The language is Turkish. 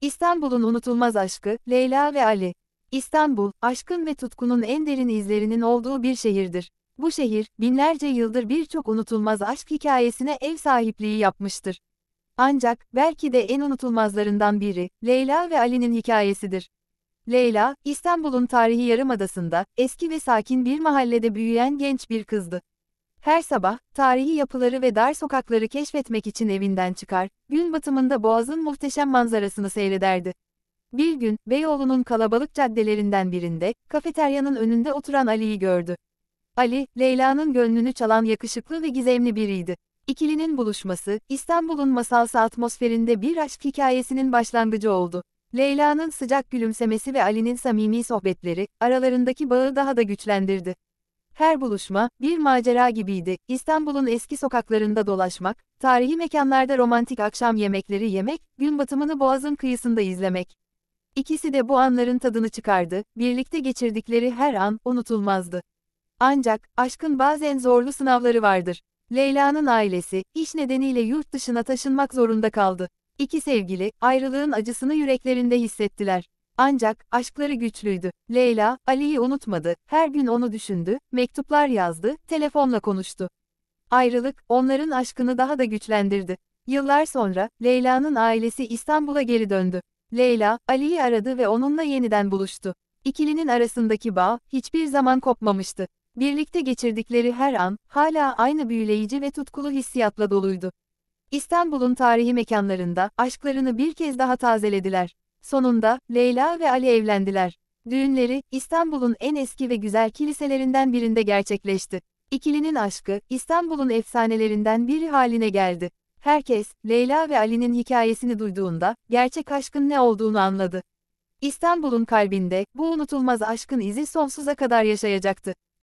İstanbul'un unutulmaz aşkı, Leyla ve Ali. İstanbul, aşkın ve tutkunun en derin izlerinin olduğu bir şehirdir. Bu şehir, binlerce yıldır birçok unutulmaz aşk hikayesine ev sahipliği yapmıştır. Ancak, belki de en unutulmazlarından biri, Leyla ve Ali'nin hikayesidir. Leyla, İstanbul'un tarihi yarımadasında, eski ve sakin bir mahallede büyüyen genç bir kızdı. Her sabah, tarihi yapıları ve dar sokakları keşfetmek için evinden çıkar, gün batımında boğazın muhteşem manzarasını seyrederdi. Bir gün, Beyoğlu'nun kalabalık caddelerinden birinde, kafeteryanın önünde oturan Ali'yi gördü. Ali, Leyla'nın gönlünü çalan yakışıklı ve gizemli biriydi. İkilinin buluşması, İstanbul'un masalsı atmosferinde bir aşk hikayesinin başlangıcı oldu. Leyla'nın sıcak gülümsemesi ve Ali'nin samimi sohbetleri, aralarındaki bağı daha da güçlendirdi. Her buluşma, bir macera gibiydi. İstanbul'un eski sokaklarında dolaşmak, tarihi mekanlarda romantik akşam yemekleri yemek, gün batımını boğazın kıyısında izlemek. İkisi de bu anların tadını çıkardı, birlikte geçirdikleri her an unutulmazdı. Ancak, aşkın bazen zorlu sınavları vardır. Leyla'nın ailesi, iş nedeniyle yurt dışına taşınmak zorunda kaldı. İki sevgili, ayrılığın acısını yüreklerinde hissettiler. Ancak, aşkları güçlüydü. Leyla, Ali'yi unutmadı, her gün onu düşündü, mektuplar yazdı, telefonla konuştu. Ayrılık, onların aşkını daha da güçlendirdi. Yıllar sonra, Leyla'nın ailesi İstanbul'a geri döndü. Leyla, Ali'yi aradı ve onunla yeniden buluştu. İkilinin arasındaki bağ, hiçbir zaman kopmamıştı. Birlikte geçirdikleri her an, hala aynı büyüleyici ve tutkulu hissiyatla doluydu. İstanbul'un tarihi mekanlarında, aşklarını bir kez daha tazelediler. Sonunda, Leyla ve Ali evlendiler. Düğünleri, İstanbul'un en eski ve güzel kiliselerinden birinde gerçekleşti. İkilinin aşkı, İstanbul'un efsanelerinden biri haline geldi. Herkes, Leyla ve Ali'nin hikayesini duyduğunda, gerçek aşkın ne olduğunu anladı. İstanbul'un kalbinde, bu unutulmaz aşkın izi sonsuza kadar yaşayacaktı.